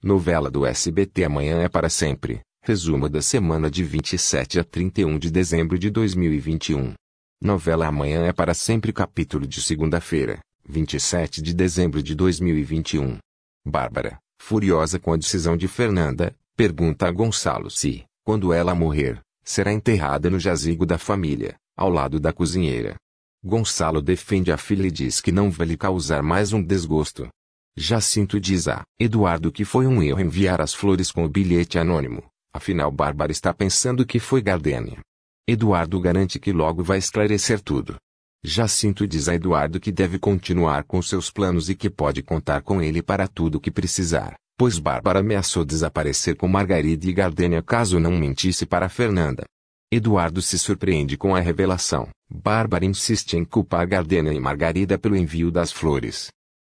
Novela do SBT Amanhã é para sempre. Resumo da semana de 27 a 31 de dezembro de 2021. Novela Amanhã é para sempre, capítulo de segunda-feira, 27 de dezembro de 2021. Bárbara, furiosa com a decisão de Fernanda, pergunta a Gonçalo se, quando ela morrer, será enterrada no jazigo da família, ao lado da cozinheira. Gonçalo defende a filha e diz que não vai lhe causar mais um desgosto, Jacinto diz a Eduardo que foi um erro enviar as flores com o bilhete anônimo, afinal Bárbara está pensando que foi Gardênia. Eduardo garante que logo vai esclarecer tudo. Jacinto diz a Eduardo que deve continuar com seus planos e que pode contar com ele para tudo o que precisar, pois Bárbara ameaçou desaparecer com Margarida e Gardênia caso não mentisse para Fernanda. Eduardo se surpreende com a revelação. Bárbara insiste em culpar Gardênia e Margarida pelo envio das flores,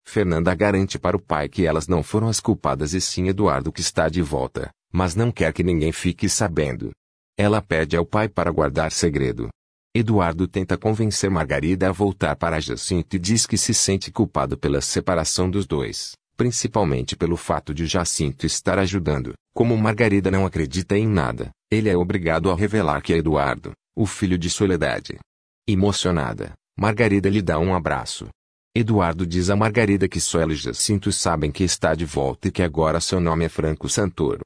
Fernanda garante para o pai que elas não foram as culpadas e sim Eduardo que está de volta, mas não quer que ninguém fique sabendo. Ela pede ao pai para guardar segredo. Eduardo tenta convencer Margarida a voltar para Jacinto e diz que se sente culpado pela separação dos dois, principalmente pelo fato de Jacinto estar ajudando. Como Margarida não acredita em nada, ele é obrigado a revelar que é Eduardo, o filho de Soledade. Emocionada, Margarida lhe dá um abraço, Eduardo diz a Margarida que só ela e Jacinto sabem que está de volta e que agora seu nome é Franco Santoro.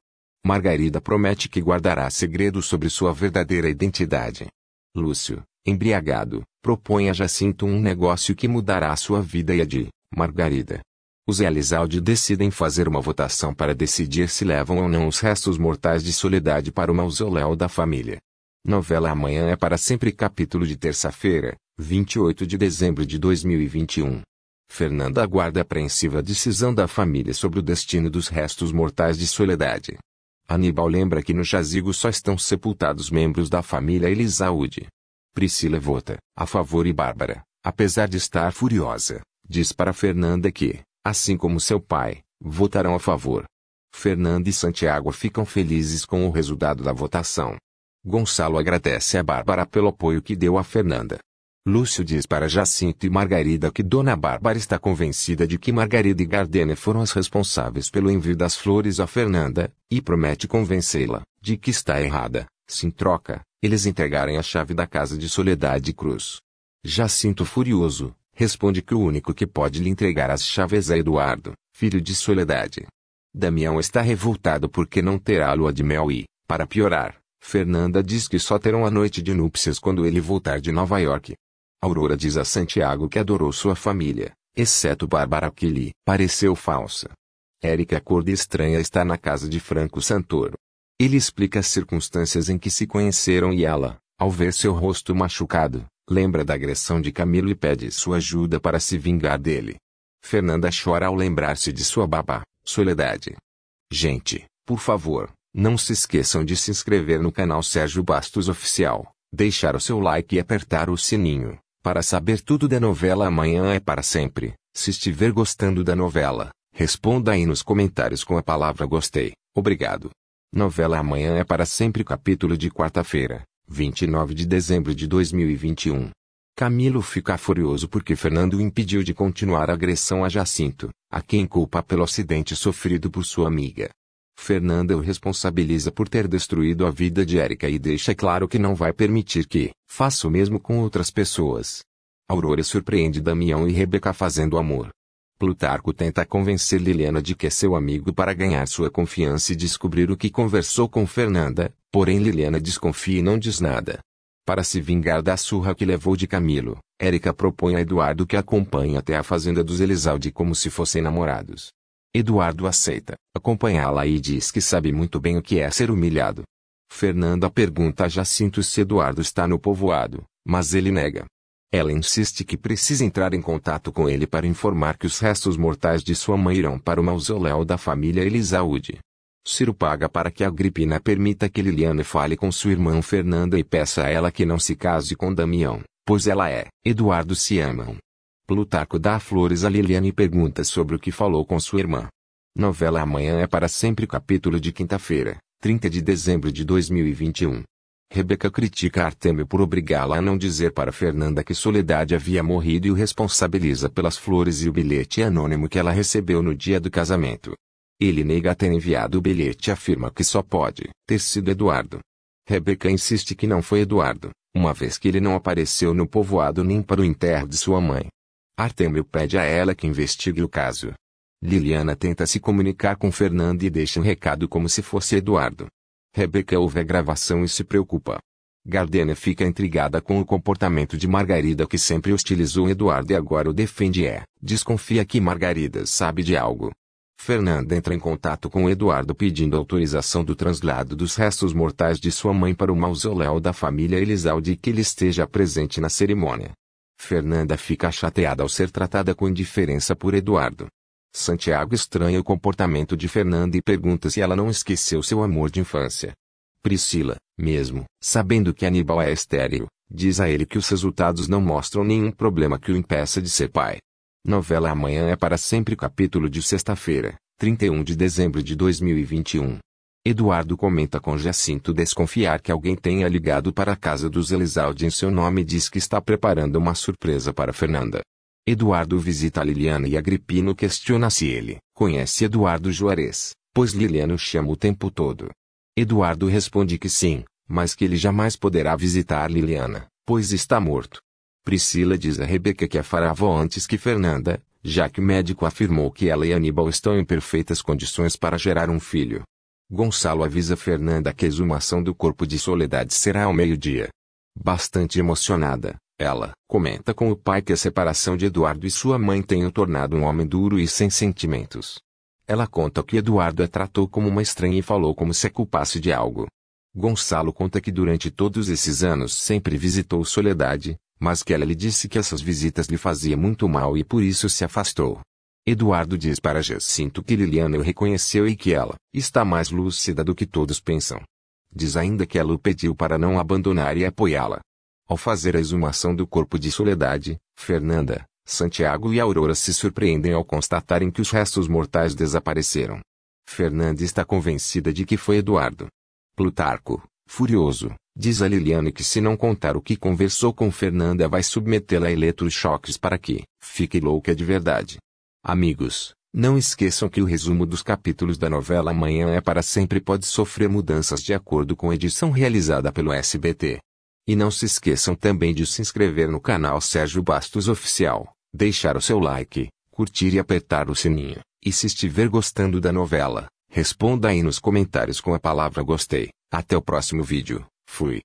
Margarida promete que guardará segredo sobre sua verdadeira identidade. Lúcio, embriagado, propõe a Jacinto um negócio que mudará a sua vida e a de Margarida. Os Elizalde decidem fazer uma votação para decidir se levam ou não os restos mortais de Soledade para o mausoléu da família. Novela Amanhã é para sempre capítulo de terça-feira, 28 de dezembro de 2021. Fernanda aguarda apreensiva decisão da família sobre o destino dos restos mortais de Soledade. Aníbal lembra que no jazigo só estão sepultados membros da família Elisaúde. Priscila vota a favor e Bárbara, apesar de estar furiosa, diz para Fernanda que, assim como seu pai, votarão a favor. Fernanda e Santiago ficam felizes com o resultado da votação. Gonçalo agradece a Bárbara pelo apoio que deu a Fernanda Lúcio diz para Jacinto e Margarida que Dona Bárbara está convencida de que Margarida e Gardene foram as responsáveis pelo envio das flores a Fernanda, e promete convencê-la de que está errada, se em troca, eles entregarem a chave da casa de Soledade Cruz. Jacinto furioso, responde que o único que pode lhe entregar as chaves é Eduardo, filho de Soledade. Damião está revoltado porque não terá a lua de mel e, para piorar, Fernanda diz que só terão a noite de núpcias quando ele voltar de Nova York. Aurora diz a Santiago que adorou sua família, exceto Bárbara que lhe pareceu falsa. Érica Corda Estranha está na casa de Franco Santoro. Ele explica as circunstâncias em que se conheceram e ela, ao ver seu rosto machucado, lembra da agressão de Camilo e pede sua ajuda para se vingar dele. Fernanda chora ao lembrar-se de sua babá, Soledade. Gente, por favor, não se esqueçam de se inscrever no canal Sérgio Bastos Oficial, deixar o seu like e apertar o sininho. Para saber tudo da novela Amanhã é para sempre, se estiver gostando da novela, responda aí nos comentários com a palavra gostei. Obrigado. Novela Amanhã é para sempre, capítulo de quarta-feira, 29 de dezembro de 2021. Camilo fica furioso porque Fernando o impediu de continuar a agressão a Jacinto, a quem culpa pelo acidente sofrido por sua amiga. Fernanda o responsabiliza por ter destruído a vida de Erika e deixa claro que não vai permitir que faça o mesmo com outras pessoas. Aurora surpreende Damião e Rebeca fazendo amor. Plutarco tenta convencer Liliana de que é seu amigo para ganhar sua confiança e descobrir o que conversou com Fernanda, porém Liliana desconfia e não diz nada. Para se vingar da surra que levou de Camilo, Érica propõe a Eduardo que acompanhe até a fazenda dos Elisaldi como se fossem namorados. Eduardo aceita acompanhá-la e diz que sabe muito bem o que é ser humilhado. Fernanda pergunta a Jacinto se Eduardo está no povoado, mas ele nega. Ela insiste que precisa entrar em contato com ele para informar que os restos mortais de sua mãe irão para o mausoléu da família Elisaúde. Ciro paga para que a Agripina permita que Liliane fale com sua irmã Fernanda e peça a ela que não se case com Damião, pois ela é. Eduardo se amam, Plutarco dá flores a Liliane e pergunta sobre o que falou com sua irmã. Novela Amanhã é para sempre capítulo de quinta-feira, 30 de dezembro de 2021. Rebeca critica Artemio por obrigá-la a não dizer para Fernanda que Soledade havia morrido e o responsabiliza pelas flores e o bilhete anônimo que ela recebeu no dia do casamento. Ele nega ter enviado o bilhete e afirma que só pode ter sido Eduardo. Rebeca insiste que não foi Eduardo, uma vez que ele não apareceu no povoado nem para o enterro de sua mãe. Artemio pede a ela que investigue o caso. Liliana tenta se comunicar com Fernanda e deixa um recado como se fosse Eduardo. Rebeca ouve a gravação e se preocupa. Gardena fica intrigada com o comportamento de Margarida que sempre hostilizou Eduardo e agora o defende é. Desconfia que Margarida sabe de algo. Fernanda entra em contato com Eduardo pedindo autorização do traslado dos restos mortais de sua mãe para o mausoléu da família Elizalde e que ele esteja presente na cerimônia. Fernanda fica chateada ao ser tratada com indiferença por Eduardo. Santiago estranha o comportamento de Fernanda e pergunta se ela não esqueceu seu amor de infância. Priscila, mesmo, sabendo que Aníbal é estéril, diz a ele que os resultados não mostram nenhum problema que o impeça de ser pai. Novela Amanhã é para sempre capítulo de sexta-feira, 31 de dezembro de 2021. Eduardo comenta com Jacinto desconfiar que alguém tenha ligado para a casa dos Elisaldi em seu nome e diz que está preparando uma surpresa para Fernanda. Eduardo visita Liliana e Agripino questiona se ele conhece Eduardo Juarez, pois Liliana o chama o tempo todo. Eduardo responde que sim, mas que ele jamais poderá visitar Liliana, pois está morto. Priscila diz a Rebeca que a fará avó antes que Fernanda, já que o médico afirmou que ela e Aníbal estão em perfeitas condições para gerar um filho. Gonçalo avisa Fernanda que a exumação do corpo de Soledade será ao meio-dia. Bastante emocionada, ela comenta com o pai que a separação de Eduardo e sua mãe tenham tornado um homem duro e sem sentimentos. Ela conta que Eduardo a tratou como uma estranha e falou como se a culpasse de algo. Gonçalo conta que durante todos esses anos sempre visitou Soledade, mas que ela lhe disse que essas visitas lhe faziam muito mal e por isso se afastou. Eduardo diz para Jacinto que Liliana o reconheceu e que ela está mais lúcida do que todos pensam. Diz ainda que ela o pediu para não abandonar e apoiá-la. Ao fazer a exumação do corpo de Soledade, Fernanda, Santiago e Aurora se surpreendem ao constatarem que os restos mortais desapareceram. Fernanda está convencida de que foi Eduardo. Plutarco, furioso, diz a Liliane que se não contar o que conversou com Fernanda vai submetê-la a eletrochoques para que fique louca de verdade. Amigos, não esqueçam que o resumo dos capítulos da novela Amanhã é para sempre pode sofrer mudanças de acordo com a edição realizada pelo SBT. E não se esqueçam também de se inscrever no canal Sérgio Bastos Oficial, deixar o seu like, curtir e apertar o sininho. E se estiver gostando da novela, responda aí nos comentários com a palavra gostei. Até o próximo vídeo. Fui.